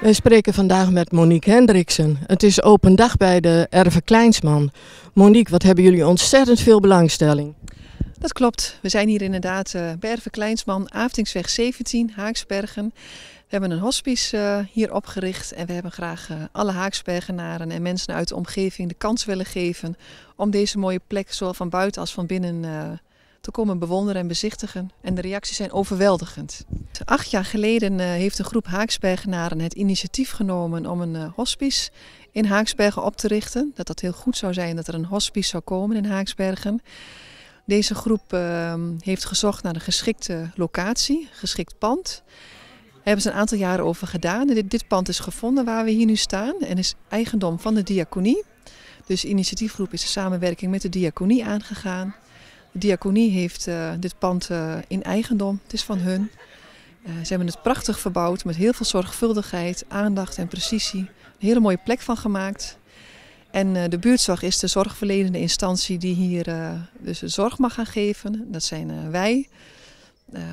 Wij spreken vandaag met Monique Hendriksen. Het is open dag bij de Erve Kleinsman. Monique, wat hebben jullie ontzettend veel belangstelling? Dat klopt. We zijn hier inderdaad eh, bij Erve Kleinsman, Aftingsweg 17, Haaksbergen. We hebben een hospice eh, hier opgericht en we hebben graag eh, alle Haaksbergenaren en mensen uit de omgeving de kans willen geven om deze mooie plek zowel van buiten als van binnen te komen bewonderen en bezichtigen. En de reacties zijn overweldigend. Acht jaar geleden eh, heeft een groep Haaksbergenaren het initiatief genomen om een eh, hospice in Haaksbergen op te richten. Dat dat heel goed zou zijn dat er een hospice zou komen in Haaksbergen. Deze groep ehm, heeft gezocht naar een geschikte locatie, geschikt pand. Daar hebben ze een aantal jaren over gedaan. dit, dit pand is gevonden waar we hier nu staan en is eigendom van de diaconie. Dus de initiatiefgroep is de samenwerking met de diaconie aangegaan diaconie heeft eh, dit pand eh, in eigendom. Het is van hun. Eh, ze hebben het prachtig verbouwd met heel veel zorgvuldigheid, aandacht en precisie. Een hele mooie plek van gemaakt. En de buurtzorg is de zorgverlenende instantie die hier dus zorg mag gaan geven. Dat zijn wij.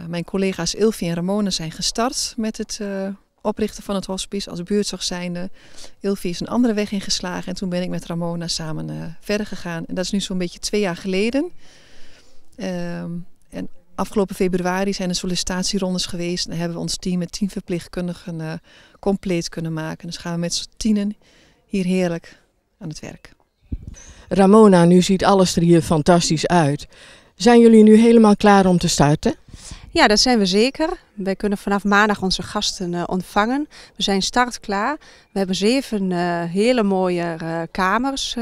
mijn collega's Ilvi en Ramona zijn gestart met het oprichten van het hospice als buurtzorg zijnde. is een andere weg ingeslagen en toen ben ik met Ramona samen verder gegaan. En dat is nu zo'n beetje twee jaar geleden. Ehm, en afgelopen februari zijn er sollicitatierondes geweest. En hebben we ons team met tien verpleegkundigen eh, compleet kunnen maken. Dus gaan we met z'n tienen hier heerlijk aan het werk. Ramona, nu ziet alles er hier fantastisch uit. Zijn jullie nu helemaal klaar om te starten? Ja, dat zijn we zeker. Wij kunnen vanaf maandag onze gasten eh, ontvangen. We zijn startklaar. We hebben zeven eh, hele mooie eh, kamers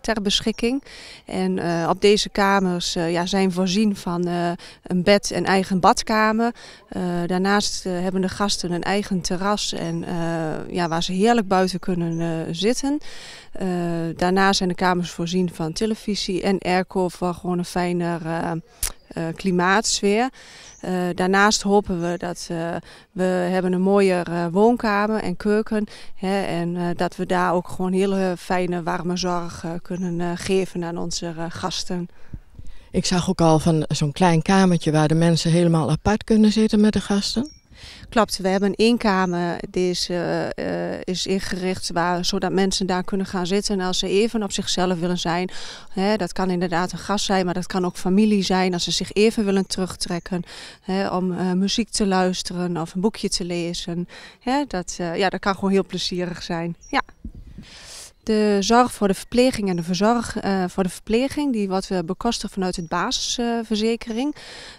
ter beschikking. En op deze kamers ja, zijn voorzien van een bed en eigen badkamer. daarnaast hebben de gasten een eigen terras en, ja, waar ze heerlijk buiten kunnen zitten. daarnaast zijn de kamers voorzien van televisie en airco voor gewoon een fijner eh, klimaatsfeer. Eh, daarnaast hopen we dat eh, we hebben een mooie woonkamer en keuken. Hè, en dat we daar ook gewoon hele fijne warme zorg kunnen geven aan onze gasten. Ik zag ook al van zo'n klein kamertje waar de mensen helemaal apart kunnen zitten met de gasten. Klopt, we hebben een inkamer. die eh, eh, is, ingericht waar, zodat mensen daar kunnen gaan zitten als ze even op zichzelf willen zijn. Hè, dat kan inderdaad een gast zijn, maar dat kan ook familie zijn als ze zich even willen terugtrekken hè, om eh, muziek te luisteren of een boekje te lezen. Hè, dat, ja, dat kan gewoon heel plezierig zijn. Ja. De zorg voor de verpleging en de verzorg eh, voor de verpleging, die wat we bekosten vanuit de basisverzekering.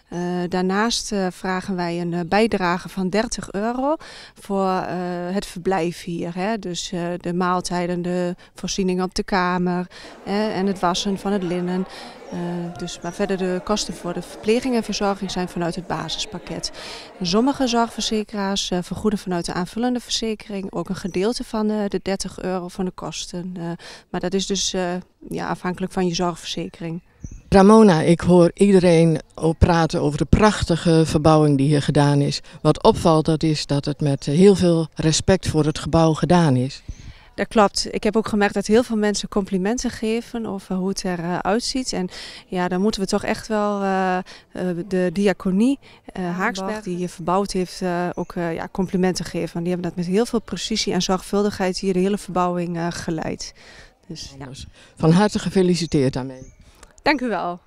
Eh, daarnaast eh, vragen wij een bijdrage van 30 euro voor het verblijf hier. Hè. Dus de maaltijden, de voorziening op de kamer en het wassen van het linnen. Eh, dus, maar verder de kosten voor de verpleging en verzorging zijn vanuit het basispakket. Sommige zorgverzekeraars eh, vergoeden vanuit de aanvullende verzekering ook een gedeelte van eh, de 30 euro van de kosten. maar dat is dus ja, afhankelijk van je zorgverzekering. Ramona, ik hoor iedereen praten over de prachtige verbouwing die hier gedaan is. Wat opvalt, dat is dat het met heel veel respect voor het gebouw gedaan is dat klopt. Ik heb ook gemerkt dat heel veel mensen complimenten geven over eh, hoe het eruit ziet. En ja, dan moeten we toch echt wel eh, eh, de diaconie uh, Haaksberg, die hier verbouwd heeft, ook ja, complimenten geven. die hebben dat met heel veel precisie en zorgvuldigheid hier de hele verbouwing geleid. Dus, Van harte gefeliciteerd daarmee. Dank u wel.